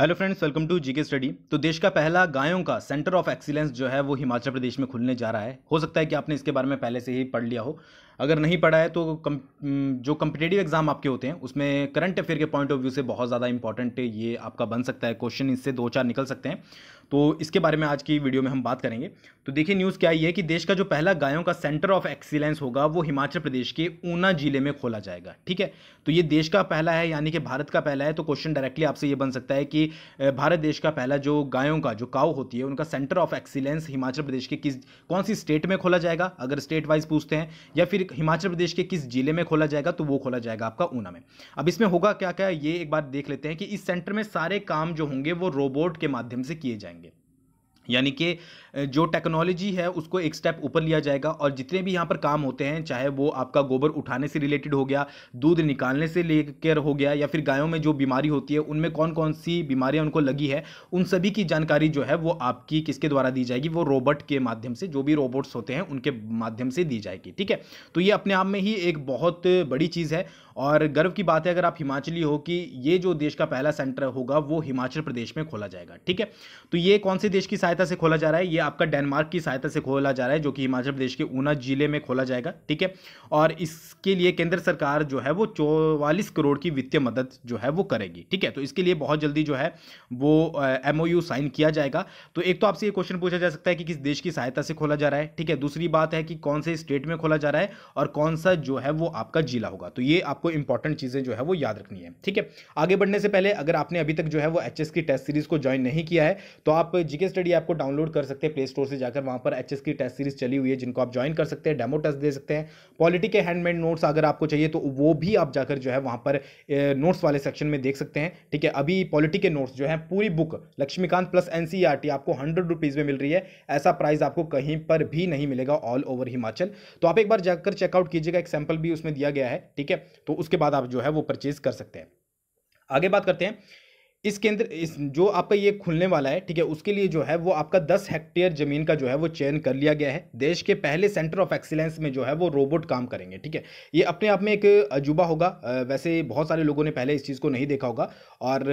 hello friends welcome to GK study तो देश का पहला गायों का सेंटर ऑफ एक्सीलेंस जो है वो हिमाचल प्रदेश में खुलने जा रहा है हो सकता है कि आपने इसके बारे में पहले से ही पढ़ लिया हो अगर नहीं पढ़ा है तो कम, जो कम्पिटेटिव एग्जाम आपके होते हैं उसमें करंट अफेयर के पॉइंट ऑफ व्यू से बहुत ज़्यादा इंपॉर्टेंट ये आपका बन सकता है क्वेश्चन इससे दो चार निकल सकते हैं तो इसके बारे में आज की वीडियो में हम बात करेंगे तो देखिए न्यूज़ क्या ये है कि देश का जो पहला गायों का सेंटर ऑफ एक्सीलेंस होगा वो हिमाचल प्रदेश के ऊना जिले में खोला जाएगा ठीक है तो ये देश का पहला है यानी कि भारत का पहला है तो क्वेश्चन डायरेक्टली आपसे ये बन सकता है कि भारत देश का पहला जो गायों का जो काव होती है उनका centre of excellence Himachal Pradesh के किस कौन सी स्टेट में खोला जाएगा अगर स्टेट वाइज पूछते हैं या फिर हिमाचल प्रदेश के किस जिले में खोला जाएगा तो वो खोला जाएगा आपका ऊना में अब इसमें होगा क्या क्या ये एक बार देख लेते हैं कि इस सेंटर में सारे काम जो होंगे वो रोबोट के माध्यम से किए जाएंगे यानी कि जो टेक्नोलॉजी है उसको एक स्टेप ऊपर लिया जाएगा और जितने भी यहाँ पर काम होते हैं चाहे वो आपका गोबर उठाने से रिलेटेड हो गया दूध निकालने से लेकर हो गया या फिर गायों में जो बीमारी होती है उनमें कौन कौन सी बीमारियाँ उनको लगी है उन सभी की जानकारी जो है वो आपकी किसके द्वारा दी जाएगी वो रोबोट के माध्यम से जो भी रोबोट्स होते हैं उनके माध्यम से दी जाएगी ठीक है तो ये अपने आप में ही एक बहुत बड़ी चीज़ है और गर्व की बात है अगर आप हिमाचली हो कि ये जो देश का पहला सेंटर होगा वो हिमाचल प्रदेश में खोला जाएगा ठीक है तो ये कौन से देश की सहायता सहायता से खोला जा रहा है ये आपका डेनमार्क की सहायता से खोला जा रहा है जो कि हिमाचल प्रदेश के ऊना जिले में खोला जाएगा ठीक है और इसके लिए केंद्र सरकार जो है वो चौवालीस करोड़ की वित्तीय मदद जो है वो करेगी ठीक है तो इसके लिए बहुत जल्दी जो है वो एम साइन किया जाएगा तो एक तो आपसे ये क्वेश्चन पूछा जा सकता है कि किस देश की सहायता से खोला जा रहा है ठीक है दूसरी बात है कि कौन से स्टेट में खोला जा रहा है और कौन सा जो है वो आपका जिला होगा तो ये आपको इंपॉर्टेंट चीज़ें जो है वो याद रखनी है ठीक है आगे बढ़ने से पहले अगर आपने अभी तक जो है वो एच की टेस्ट सीरीज़ को ज्वाइन नहीं किया है तो आप जीके स्टडी ऐप आपको डाउनलोड कर सकते हैं प्ले स्टोर से जाकर वहाँ पर एच की टेस्ट सीरीज चली हुई है जिनको आप ज्वाइन कर सकते हैं डेमो टेस्ट दे सकते हैं पॉलिटी के हैंडमेड नोट्स अगर आपको चाहिए तो वो भी आप जाकर जो है वहाँ पर नोट्स वाले सेक्शन में देख सकते हैं ठीक है अभी पॉलिटी के नोट्स जो है पूरी बुक लक्ष्मीकांत प्लस एन आपको हंड्रेड रुपीज़ में मिल रही है ऐसा प्राइस आपको कहीं पर भी नहीं मिलेगा ऑल ओवर हिमाचल तो आप एक बार जाकर चेकआउट कीजिएगा एक सैंपल भी उसमें दिया गया है ठीक है तो उसके बाद आप जो है वो परचेज़ कर सकते हैं आगे बात करते हैं इस केंद्र इस जो आपका ये खुलने वाला है ठीक है उसके लिए जो है वो आपका 10 हेक्टेयर जमीन का जो है वो चयन कर लिया गया है देश के पहले सेंटर ऑफ एक्सीलेंस में जो है वो रोबोट काम करेंगे ठीक है ये अपने आप में एक अजूबा होगा वैसे बहुत सारे लोगों ने पहले इस चीज़ को नहीं देखा होगा और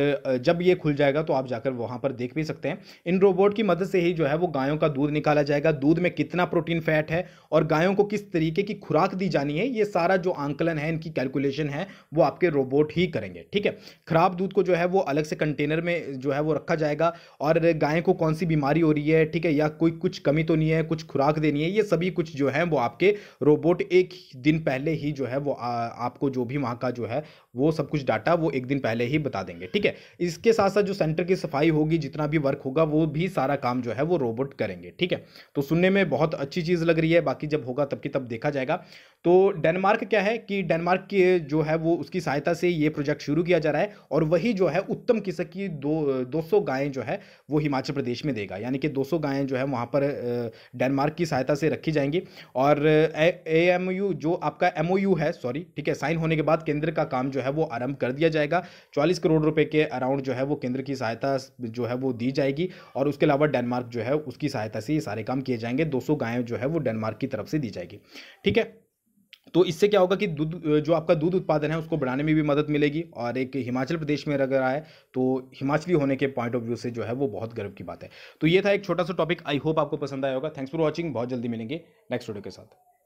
जब ये खुल जाएगा तो आप जाकर वहाँ पर देख भी सकते हैं इन रोबोट की मदद से ही जो है वो गायों का दूध निकाला जाएगा दूध में कितना प्रोटीन फैट है और गायों को किस तरीके की खुराक दी जानी है ये सारा जो आंकलन है इनकी कैलकुलेशन है वो आपके रोबोट ही करेंगे ठीक है खराब दूध को जो है वो अलग से कंटेनर में जो है वो रखा जाएगा और गाय को कौन सी बीमारी हो रही है ठीक है या कोई कुछ कमी तो नहीं है कुछ खुराक देनी है ये सभी कुछ जो है वो आपके रोबोट एक दिन पहले ही जो है वो आ, आपको जो भी वहाँ का जो है वो सब कुछ डाटा वो एक दिन पहले ही बता देंगे ठीक है इसके साथ साथ जो सेंटर की सफाई होगी जितना भी वर्क होगा वो भी सारा काम जो है वो रोबोट करेंगे ठीक है तो सुनने में बहुत अच्छी चीज़ लग रही है बाकी जब होगा तब की तब देखा जाएगा तो डेनमार्क क्या है कि डेनमार्क की जो है वो उसकी सहायता से ये प्रोजेक्ट शुरू किया जा रहा है और वही जो है उत्तम की सकी दो दो सौ गायें जो है वो हिमाचल प्रदेश में देगा यानी कि दो सौ गायें जो है वहाँ पर डेनमार्क की सहायता से रखी जाएंगी और ए एम यू जो आपका एम ओ यू है सॉरी ठीक है साइन होने के बाद केंद्र का काम जो है वो आरंभ कर दिया जाएगा चालीस करोड़ रुपये के अराउंड जो है वो केंद्र की सहायता जो है वो दी जाएगी और उसके अलावा डेनमार्क जो है उसकी सहायता से ये सारे काम किए जाएंगे दो सौ गायें जो है वो डेनमार्क की तरफ से दी जाएगी ठीक है तो इससे क्या होगा कि दूध जो आपका दूध उत्पादन है उसको बढ़ाने में भी मदद मिलेगी और एक हिमाचल प्रदेश में अगर आए तो हिमाचली होने के पॉइंट ऑफ व्यू से जो है वो बहुत गर्व की बात है तो ये था एक छोटा सा टॉपिक आई होप आपको पसंद आया होगा थैंक्स फॉर वॉचिंग बहुत जल्दी मिलेंगे नेक्स्ट वीडियो के साथ